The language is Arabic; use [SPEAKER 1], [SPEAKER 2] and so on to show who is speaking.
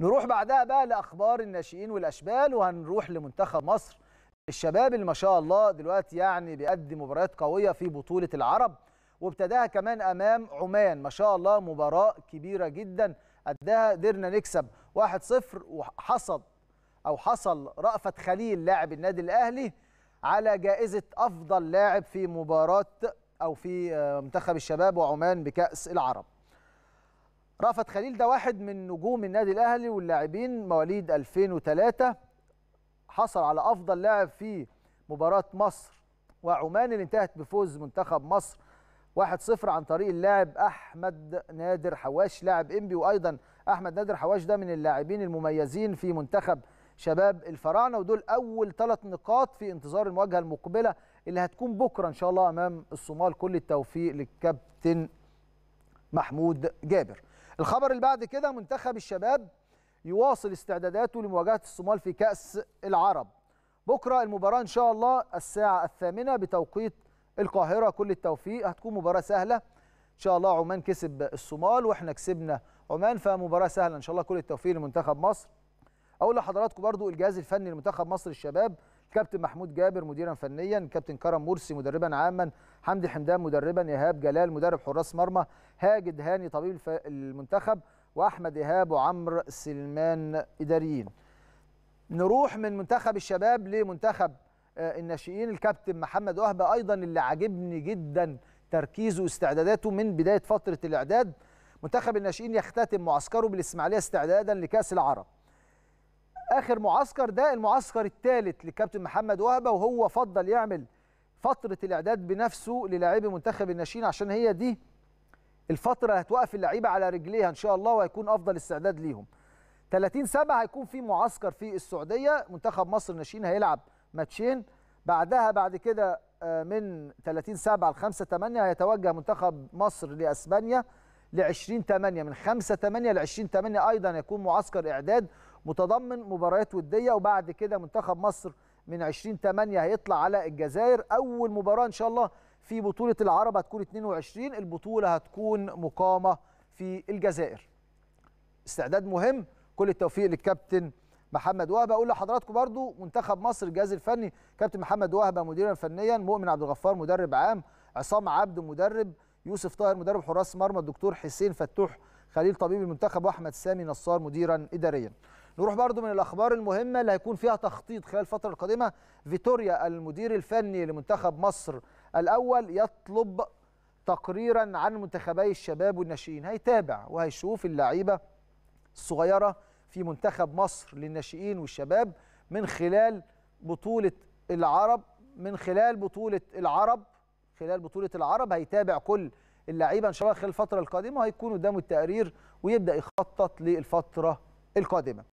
[SPEAKER 1] نروح بعدها بقى لاخبار الناشئين والاشبال وهنروح لمنتخب مصر الشباب اللي ما شاء الله دلوقتي يعني بيقدم مباريات قويه في بطوله العرب وابتداها كمان امام عمان ما شاء الله مباراه كبيره جدا قدها قدرنا نكسب 1-0 وحصد او حصل رأفت خليل لاعب النادي الاهلي على جائزه افضل لاعب في مباراه او في آه، منتخب الشباب وعمان بكاس العرب رأفت خليل ده واحد من نجوم النادي الأهلي واللاعبين مواليد 2003 حصل على أفضل لاعب في مباراة مصر وعمان اللي انتهت بفوز منتخب مصر 1-0 عن طريق اللاعب أحمد نادر حواش لاعب إنبي وأيضا أحمد نادر حواش ده من اللاعبين المميزين في منتخب شباب الفراعنة ودول أول ثلاث نقاط في انتظار المواجهة المقبلة اللي هتكون بكرة إن شاء الله أمام الصومال كل التوفيق للكابتن محمود جابر الخبر اللي بعد كده منتخب الشباب يواصل استعداداته لمواجهه الصومال في كاس العرب بكره المباراه ان شاء الله الساعه الثامنه بتوقيت القاهره كل التوفيق هتكون مباراه سهله ان شاء الله عمان كسب الصومال واحنا كسبنا عمان فمباراه سهله ان شاء الله كل التوفيق لمنتخب مصر اقول لحضراتكم برضو الجهاز الفني لمنتخب مصر الشباب كابتن محمود جابر مديرا فنيا كابتن كرم مرسي مدربا عاما حمدي حمدان مدربا ايهاب جلال مدرب حراس مرمى هاجد هاني طبيب المنتخب واحمد ايهاب وعمرو سلمان اداريين نروح من منتخب الشباب لمنتخب آه، الناشئين الكابتن محمد وهبه ايضا اللي عاجبني جدا تركيزه واستعداداته من بدايه فتره الاعداد منتخب الناشئين يختتم معسكره بالاسماعيليه استعدادا لكاس العرب اخر معسكر ده المعسكر الثالث للكابتن محمد وهبه وهو فضل يعمل فتره الاعداد بنفسه للاعبي منتخب الناشئين عشان هي دي الفتره هتوقف اللعيبه على رجليها ان شاء الله وهيكون افضل استعداد ليهم 30 7 هيكون في معسكر في السعوديه منتخب مصر الناشئين هيلعب ماتشين بعدها بعد كده آه، من 30 7 ل 5 8 هيتوجه منتخب مصر لاسبانيا ل 20 8 من 5 8 ل 20 8 ايضا يكون معسكر اعداد متضمن مباريات وديه وبعد كده منتخب مصر من 20 8 هيطلع على الجزائر اول مباراه ان شاء الله في بطوله العرب هتكون 22 البطوله هتكون مقامه في الجزائر استعداد مهم كل التوفيق للكابتن محمد وهبه اقول لحضراتكم برضو منتخب مصر الجهاز الفني كابتن محمد وهبه مديرا فنيا مؤمن عبد الغفار مدرب عام عصام عبد مدرب يوسف طاهر مدرب حراس مرمى الدكتور حسين فتوح خليل طبيب المنتخب واحمد سامي نصار مديرا اداريا نروح برضو من الاخبار المهمه اللي هيكون فيها تخطيط خلال الفتره القادمه فيتوريا المدير الفني لمنتخب مصر الاول يطلب تقريرا عن منتخبي الشباب والناشئين هيتابع وهيشوف اللعيبه الصغيره في منتخب مصر للناشئين والشباب من خلال بطوله العرب من خلال بطوله العرب خلال بطوله العرب هيتابع كل اللعيبه ان شاء الله خلال الفتره القادمه وهيكون قدامه التقرير ويبدا يخطط للفتره القادمه